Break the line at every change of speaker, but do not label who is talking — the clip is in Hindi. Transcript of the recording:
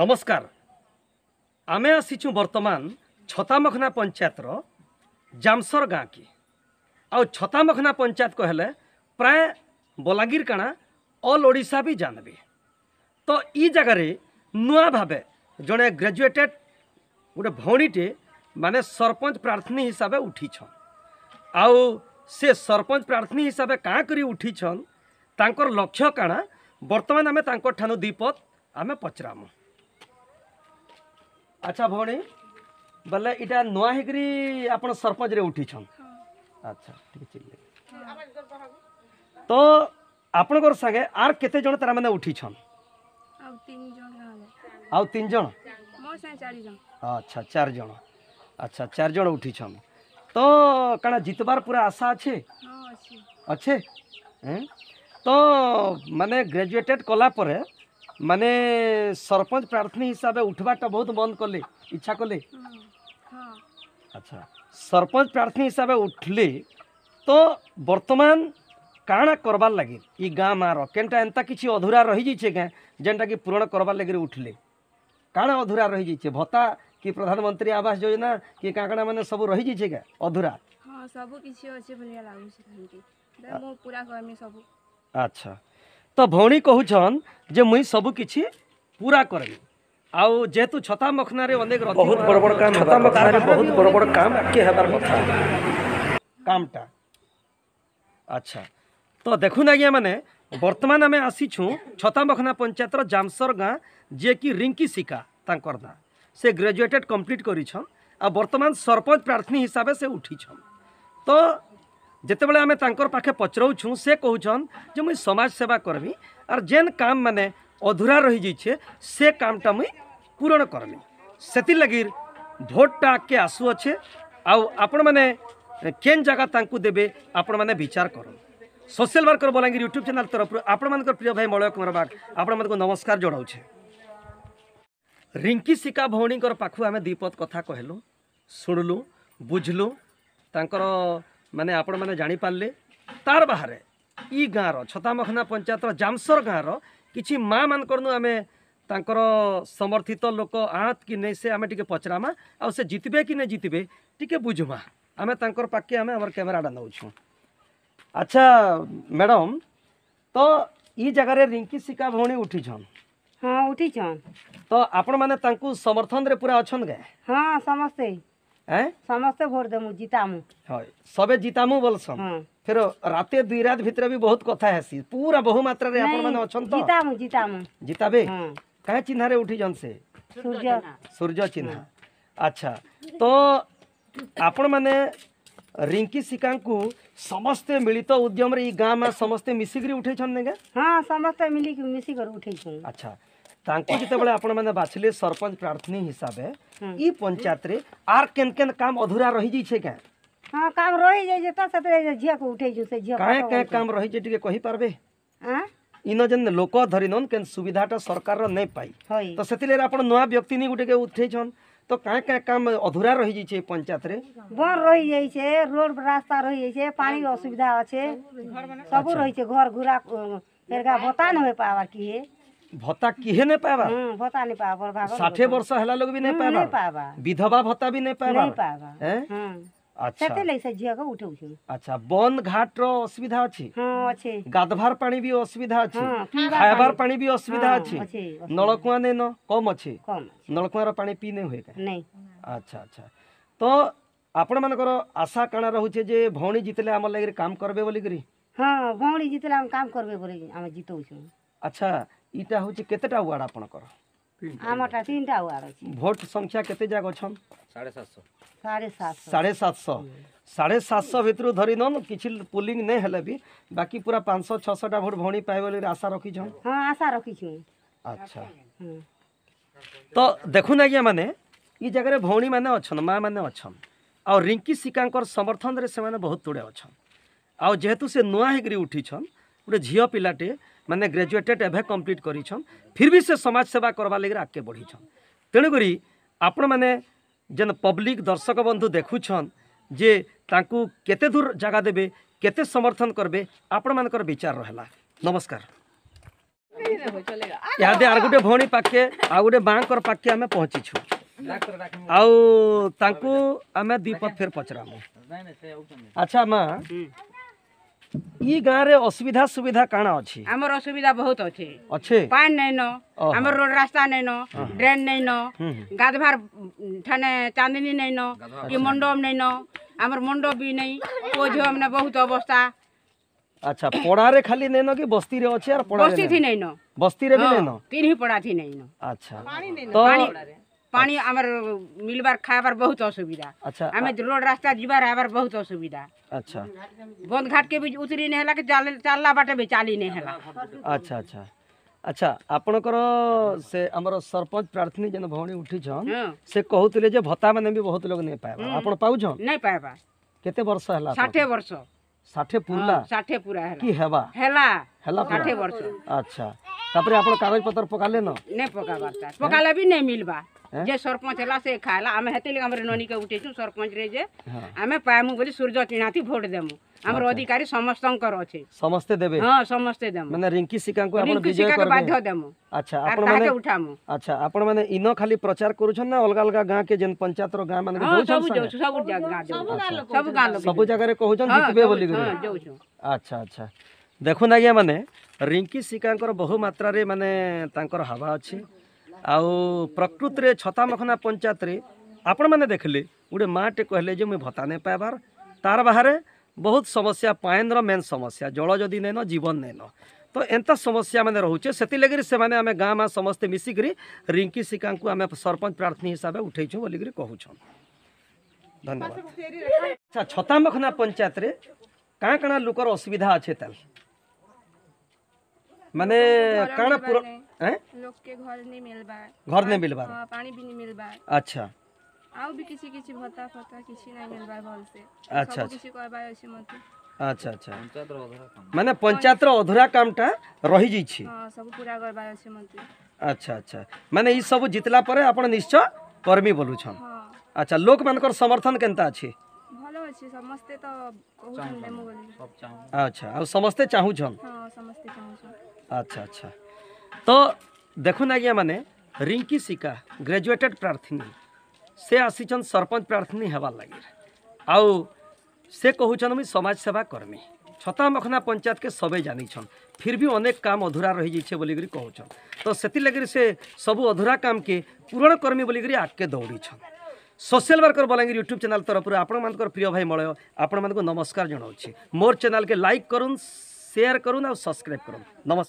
নমস্কার ଆମେ ଆସିଛୁ ବର୍ତ୍ତମାନ ଛତାମଖନା ପଞ୍ଚାୟତର ଜାମସର ଗାଁକି ଆଉ ଛତାମଖନା ପଞ୍ଚାୟତ କହିଲେ ପ୍ରାୟ ବଲାଙ୍ଗୀର କାଣା ଅଲ୍ ଓଡ଼ିଶା ବି ଜାଣବେ ତ ଇ ଜାଗାରେ ନୂଆ ଭାବେ ଜଣେ ଗ୍ରାଜୁଏଟେଡ଼ ଗୋଟେ ଭଉଣୀଟେ ମାନେ ସରପଞ୍ଚ ପ୍ରାର୍ଥନୀ ହିସାବେ ଉଠିଛନ୍ ଆଉ ସେ ସରପଞ୍ଚ ପ୍ରାର୍ଥନୀ ହିସାବେ କାଁ କରି ଉଠିଛନ୍ ତାଙ୍କର ଲକ୍ଷ୍ୟ କାଣା ବର୍ତ୍ତମାନ ଆମେ ତାଙ୍କଠାନୁ ଦୁଇ ପଦ ଆମେ ପଚରାମୁ আচ্ছা ভৌণী বলে এটা নয় হইকি আপনার সরপঞ্চরে উঠিছন আচ্ছা টিকে চিল্লে তো আপনার সাগে আর কেতে জন তারা মানে উঠিছন আউ তিন জন আচ্ছা চার জন আচ্ছা চার জন উঠিছন তো কেন জিতবার পুরা আশা আছে আছে তো মানে গ্রাজুয়েটেড কলা পরে माने सरपंच प्रार्थनी हिसाब से उठवाटा बहुत बंद कले इच्छा कले हाँ। अच्छा सरपंच प्रार्थनी हिसाब से उठली तो वर्तमान काण करबार लगे ये गाँ मार के एंता किसी अधूरा रही जाइए क्या जेनटा कि पूरण करबार लगे उठले काण अधूरा रही जाइए भत्ता कि प्रधानमंत्री आवास योजना कि क्या क्या मैंने सब रही जाइए क्या अधूरा
हाँ सब किसी अच्छे लगे
अच्छा तो भौणी कहछन जे मुई सब किछि पूरा करमी आ जेतु छता मखनारे अनेक रथ बहुत बड़ बड़ काम छता मखनारे बहुत बड़ बड़ काम के हेबार कथा कामटा अच्छा तो देखु ना देखुन माने वर्तमान आमे आसी छु छता मखना पंचायत रो जामसर गाँ जे की रिंकी सिका तांकर ना से ग्रेजुएटेड कंप्लीट करी छ आ वर्तमान सरपंच प्रार्थी हिसाब से उठी छ तो ଯେତେବେଳେ ଆମେ ତାଙ୍କର ପାଖେ ପଚରାଉଛୁଁ ସେ କହୁଛନ୍ ଯେ ମୁଇଁ ସମାଜ ସେବା କରମି ଆର୍ ଯେନ୍ କାମ୍ ମାନେ ଅଧୁରା ରହିଯାଇଛେ ସେ କାମଟା ମୁଇଁ ପୂରଣ କରମି ସେଥିର୍ଲାଗି ଭୋଟ୍ଟା ଆଗକେ ଆସୁଅଛେ ଆଉ ଆପଣମାନେ କେନ୍ ଜାଗା ତାଙ୍କୁ ଦେବେ ଆପଣମାନେ ବିଚାର କରନ୍ social worker Bolangir YouTube channel তরফ আপনার প্রিয় ভাই মলয় কুমার বাগ আপনার নমস্কার জনাওছে রিঙ্কি সিকা ভৌণীকর পাখু আমি দ্বিপদ কথা কহিলু শুণলু বুঝলু তাঁর ମାନେ ଆପଣମାନେ ଜାଣିପାରିଲେ ତାର ବାହାରେ ଇ ଗାଁର ଛତାମଖନା ପଞ୍ଚାୟତର ଜାମସର ଗାଁର କିଛି ମାଆମାନଙ୍କରନୁ ଆମେ ତାଙ୍କର ସମର୍ଥିତ ଲୋକ ଆଁତ କି ନେଇ ସେ ଆମେ ଟିକେ ପଚରାମା ଆଉ ସେ ଜିତିବେ କି ନାଇଁ ଜିତିବେ ଟିକେ ବୁଝମା ଆମେ ତାଙ୍କର ପାଖେ ଆମେ ଆମର କ୍ୟାମେରାଟା ନେଉଛୁ ଆଚ୍ଛା ମ୍ୟାଡ଼ମ୍ ତ ଇ ଜାଗାରେ ରିଙ୍କି ଶିକା ଭଉଣୀ ଉଠିଛନ୍ ହଁ ଉଠିଛନ୍ ତ ଆପଣମାନେ ତାଙ୍କୁ ସମର୍ଥନରେ ପୁରା ଅଛନ୍ କେ ହଁ ସମସ୍ତେ হ্যাঁ সমস্ত ভোট দেমু জিতামু হয় সবে জিতামু বলছম ফের রাতে দুই রাত ভিতরে বি বহুত কথা হেসি পুরা বহু মাত্রা রে আপন মানে অছন তো জিতামু জিতামু জিতাবে কাহে চিহ্না রে উঠি জন সে সূর্য সূর্য চিহ্না আচ্ছা
তো আপন
মানে ରିଙ୍କି ସିକାଙ୍କୁ ସମସ୍ତେ ମିଳିତ ଉଦ୍ୟମରେ ଏଇ ଗାଁ ମା ସମସ୍ତେ ମିଶିକିରି
ଉଠେଇଛନ୍ତି ନା ହଁ ସମସ୍ତେ ମିଳିକି ମିଶିକରି ଉଠେଇଛନ୍ତି ଆଚ୍ଛା
जिते सरपंच प्रार्थनी हिसाब सुविधा सरकार तो सेति लेर व्यक्ति तो काहे काहे काम अधूरा रही जाइ पंचायत रे
बर रही जाइ छे रोड रास्ता रही जाइ छे पानी असुविधा अछे सब रही छे घर घुरा फेरगा बता नै पावा की है
ভতা কিহে নে পাবা
ভতা নে পাবা ভাগ 60 বর্ষ
হেলা লোক বি নে পাবা নে পাবা বিধবা ভতা বি নে পাবা নে পাবা হ্যাঁ আচ্ছা সেতে
লাইসা ঝিয়াকে উঠাউছি
আচ্ছা বন ঘাট র অসুবিধা আছে হ্যাঁ আছে গাদভার পানি বি অসুবিধা আছে খাইবার পানি বি অসুবিধা আছে নলকুয়া নে ন কম আছে কম নলকুয়া র পানি পি নে হয়ে নাই আচ্ছা আচ্ছা তো আপন মানকর আশা কানা রহুছে যে ভৌণী জিতলে আমার লাগি কাম করবে বলি করি
হ্যাঁ ভৌণী জিতলে আম কাম করবে বলি আমি জিতউছি
আচ্ছা ইটা হচ্ছে কেতেটা ওয়ার্ড আপনার
আমারটা তিনটা ওয়ার্ড আছে
ভোট সংখ্যা কেতে যাক অছন
সাড়ে সাতশো সাড়ে সাতশো
সাড়ে সাতশো সাড়ে সাতশো ভিতর ধরি নন কিছু পোলিং নাই হলে বি বাকি পুরা পাঁচশো ছশোটা ভোট ভৌণী পাই বলে আশা রকিছন হ্যাঁ আশা রকিছু আচ্ছা তো দেখুন আজ্ঞা মানে ଇ ଜାଗାରେ ଭଉଣୀମାନେ ଅଛନ୍ ମାଆମାନେ ଅଛନ୍ ଆଉ ରିଙ୍କି ସିକାଙ୍କର ସମର୍ଥନରେ ସେମାନେ ବହୁତ ଗୁଡ଼ିଏ ଅଛନ୍ ଆଉ ଯେହେତୁ ସେ ନୂଆ ହେଇକରି ଉଠିଛନ୍ ଗୋଟେ ଝିଅ ପିଲାଟିଏ ମାନେ ଗ୍ରାଜୁଏଟେଡ୍ ଏବେ କମ୍ପ୍ଲିଟ୍ କରିଛନ୍ ଫିର୍ ବି ସେ ସମାଜ ସେବା କର୍ବାର୍ ଲାଗି ଆଗ୍କେ ବଢ଼ିଛନ୍ ତେଣୁକରି ଆପଣମାନେ ଯେନ୍ ପବ୍ଲିକ୍ ଦର୍ଶକ ବନ୍ଧୁ ଦେଖୁଛନ୍ ଯେ ତାଙ୍କୁ କେତେ ଦୂର ଜାଗା ଦେବେ କେତେ ସମର୍ଥନ କରିବେ ଆପଣମାନଙ୍କର ବିଚାର ରହିଲା ନମସ୍କାର ଇହାଦେ ଆର୍ ଗୋଟେ ଭଉଣୀ ପାଖେ ଆଉ ଗୋଟେ ମାଆଙ୍କର ପାଖେ ଆମେ ପହଞ୍ଚିଛୁ ଆଉ ତାଙ୍କୁ ଆମେ ଦୁଇ ପଦ ଫେର୍ ପଚରାମୁ ଆଚ୍ଛା ମା ଇ ଗାଁରେ ଅସୁବିଧା ସୁବିଧା କାଣା ଅଛି
ଆମର ଅସୁବିଧା ବହୁତ ଅଛି ଅଛି ପାଣି ନାଇଁନ ଆମର ରୋଡ ରାସ୍ତା ନାଇଁନ ଡ୍ରେନ ନାଇଁନ ଗାଧବାର ଠାନେ ଚାନ୍ଦିନୀ ନାଇଁନ କି ମଣ୍ଡପ ନାଇଁନ ଆମର ମଣ୍ଡପ ବି ନାଇଁ ପୁଅ ଝିଅମାନେ ବହୁତ ଅବସ୍ଥା
আচ্ছা পড়ারে খালি নেন কি বস্তিরে আছে আর পড়ারে বস্তি থি নেন বস্তিরে বি নেন
তিনহি পড়া থি নেন আচ্ছা পানি নেন পানি পানি আমার মিলবার খাইবার বহুত অসুবিধা আচ্ছা আমি রোড রাস্তা যাবার আবার বহুত অসুবিধা আচ্ছা বন্ধ ঘাট কে বি উতরি নে হেলা কে চাললা বাটে বি চালি নে হেলা
আচ্ছা আচ্ছা আচ্ছা আপনার সে আমার সরপঞ্চ প্রার্থী যেন ভৌণী উঠিছন সে কহুলে যে ভত্তা মানে বি বহুত লোক নেই পাইবা আপন পাউছন নেই পাইবা কেতে বর্ষ হেলা 60 বর্ষ 60 পুরলা
60 পুরা হেলা কি হেবা হেলা হেলা 60 বর্ষ
আচ্ছা তারপরে আপন কাগজ পত্র পকালে না
নেই পকাবার পকালে বি নেই মিলবা हाँ? जे सरपंच हला से खाला आमे हेते लगे हमर ननी के उठे छु सरपंच रे जे हाँ। आमे पायमु बोली सूर्य टिणाती वोट देमु हमर अच्छा। अधिकारी समस्तन कर अछि
समस्त देबे हां समस्त देमु माने रिंकी सिकां को आपन विजय कर बाध्य देमु अच्छा आपन माने उठामु अच्छा आपन माने इनो खाली प्रचार करू छन ना अलग अलग गां के जन पंचायत रो गां माने जो छन सब
जगह सब गां सब जगह रे कहू छन जितबे बोली हां जो छु
अच्छा अच्छा देखु नागिया माने रिंकी सिकां को बहु मात्रा रे माने तांकर हवा अछि आकृत में छता मखना पंचायत आपण मैंने देखले गोटे माँ टे कहले मुझे भत्ता नहीं पाइबार तार बाहर बहुत समस्या पाएन रेन समस्या जल जदि नैन जीवन नैन तो एंता समस्या मैंने रोचे से मैंने आम गाँ माँ समस्ते मिसिकी रिंकी सिका को आम सरपंच प्रार्थनी हिसाब से उठे छु बोल कहछन धन्यवाद
अच्छा,
छता मखना पंचायत कण कण लोकर असुविधा अच्छे मान कण
घर नहीं मिल बा हाँ, पानी भी नहीं मिल अच्छा आओ भी किसी किसी भत्ता फत्ता किसी नहीं मिल बा बोल से अच्छा, अच्छा किसी को बा ऐसे मत
अच्छा अच्छा पंचायत रो काम माने पंचायत रो अधूरा काम टा रही जाई छी
हां सब पूरा कर बा ऐसे मत
अच्छा अच्छा माने ई सब जितला परे आपण निश्चय कर्मी बोलु छन हाँ। अच्छा लोक मानकर समर्थन केनता अछि
भलो अछि समस्ते तो कहू हम बोली अच्छा आ
समस्ते चाहू छन
हां समस्ते चाहू छन
अच्छा अच्छा তো দেখুন আজ্ঞা মানে রিঙ্কি সিকা গ্রাজুয়েটেড প্রার্থিনী সে আসিছন সরপঞ্চ প্রার্থিনী হবার লাগি আউ সে কহুছন মুই সমাজ সেবা কর্মী ছতা মখনা পঞ্চায়েতকে সবে জানিছন ফির বি অনেক কাম অধুরা রয়ে যাইছে বলিকি কহুছন তো সেতিলাগি সে সবু অধুরা কামকে পূরণ কর্মী বলিকি আগকে দৌড়িছন social worker Bolangir YouTube channel तरफ आपण प्रिय भाई मलय आपण नमस्कार जनावि मोर चैनल के लाइक करूँ सेयार करूँ और सब्सक्राइब करूँ नमस्कार